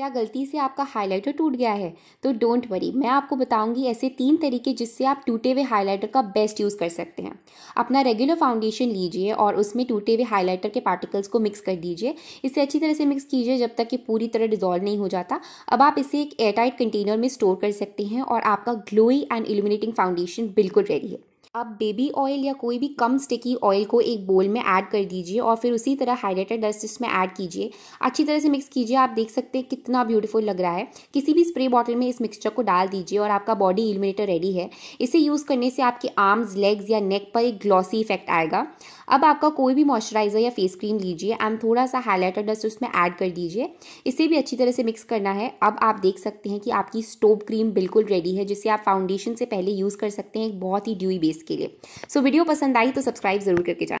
क्या गलती से आपका हाइलाइटर टूट गया है तो डोंट वरी मैं आपको बताऊंगी ऐसे तीन तरीके जिससे आप टूटे हुए हाइलाइटर का बेस्ट यूज़ कर सकते हैं अपना रेगुलर फाउंडेशन लीजिए और उसमें टूटे हुए हाइलाइटर के पार्टिकल्स को मिक्स कर दीजिए इसे अच्छी तरह से मिक्स कीजिए जब तक कि पूरी तरह डिजॉल्व नहीं हो जाता अब आप इसे एक एयरटाइट कंटेनर में स्टोर कर सकते हैं और आपका ग्लोई एंड इल्यूमिनेटिंग फाउंडेशन बिल्कुल रेडी है आप बेबी ऑयल या कोई भी कम स्टिकी ऑयल को एक बोल में ऐड कर दीजिए और फिर उसी तरह हाइड्रेटेड डस्ट इसमें ऐड कीजिए अच्छी तरह से मिक्स कीजिए आप देख सकते हैं कितना ब्यूटीफुल लग रहा है किसी भी स्प्रे बॉटल में इस मिक्सचर को डाल दीजिए और आपका बॉडी इल्यूमिनेटर रेडी है इसे यूज़ करने से आपके आर्म्स लेग्स या नेक पर एक ग्लॉसी इफेक्ट आएगा अब आपका कोई भी मॉइस्चराइजर या फेस क्रीम लीजिए एंड थोड़ा सा हाइलाइटर डस्ट उसमें ऐड कर दीजिए इसे भी अच्छी तरह से मिक्स करना है अब आप देख सकते हैं कि आपकी स्टोव क्रीम बिल्कुल रेडी है जिसे आप फाउंडेशन से पहले यूज़ कर सकते हैं एक बहुत ही ड्यूई बेस के लिए सो so, वीडियो पसंद आई तो सब्सक्राइब जरूर करके जाना